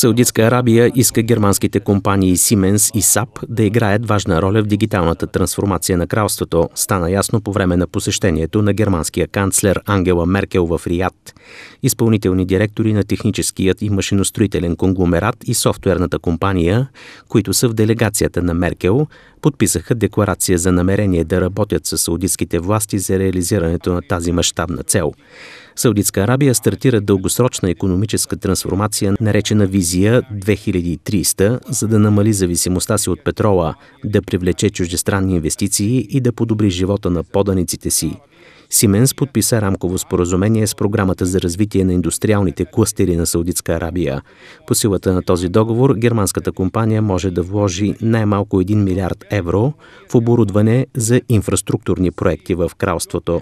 Саудитска Арабия иска германските компании Siemens и SAP да играят важна роля в дигиталната трансформация на кралството, стана ясно по време на посещението на германския канцлер Ангела Меркел в Рият. Изпълнителни директори на техническият и машиностроителен конгломерат и софтуерната компания, които са в делегацията на Меркел, подписаха декларация за намерение да работят с саудитските власти за реализирането на тази мащабна цел. Саудитска Арабия стартира дългосрочна економическа трансформация, наречена Визия 2300, за да намали зависимостта си от петрола, да привлече чуждестранни инвестиции и да подобри живота на поданиците си. Сименс подписа рамково споразумение с програмата за развитие на индустриалните кластери на Саудитска Арабия. По силата на този договор, германската компания може да вложи най-малко 1 милиард евро в оборудване за инфраструктурни проекти в кралството.